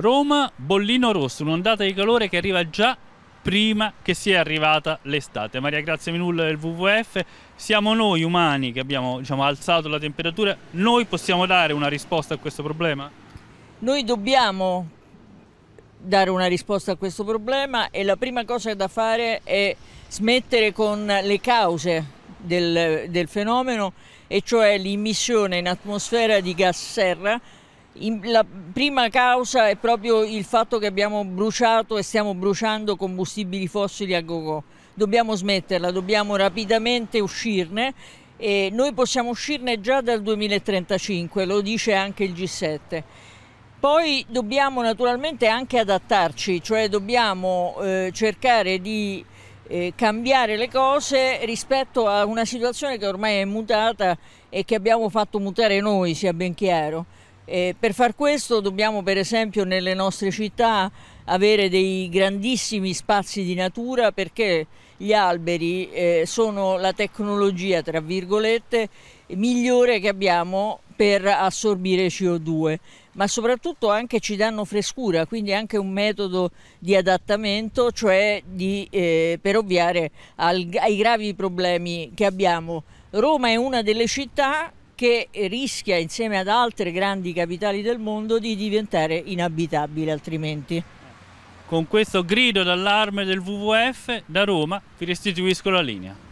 Roma, bollino rosso, un'ondata di calore che arriva già prima che sia arrivata l'estate. Maria Grazia Minulla del WWF, siamo noi umani che abbiamo diciamo, alzato la temperatura, noi possiamo dare una risposta a questo problema? Noi dobbiamo dare una risposta a questo problema e la prima cosa da fare è smettere con le cause del, del fenomeno e cioè l'immissione in atmosfera di gas serra la prima causa è proprio il fatto che abbiamo bruciato e stiamo bruciando combustibili fossili a gogo. Dobbiamo smetterla, dobbiamo rapidamente uscirne e noi possiamo uscirne già dal 2035, lo dice anche il G7. Poi dobbiamo naturalmente anche adattarci, cioè dobbiamo eh, cercare di eh, cambiare le cose rispetto a una situazione che ormai è mutata e che abbiamo fatto mutare noi, sia ben chiaro. Eh, per far questo dobbiamo per esempio nelle nostre città avere dei grandissimi spazi di natura perché gli alberi eh, sono la tecnologia, tra virgolette, migliore che abbiamo per assorbire CO2, ma soprattutto anche ci danno frescura, quindi anche un metodo di adattamento, cioè di, eh, per ovviare al, ai gravi problemi che abbiamo. Roma è una delle città che rischia insieme ad altre grandi capitali del mondo di diventare inabitabile altrimenti. Con questo grido d'allarme del WWF da Roma vi restituisco la linea.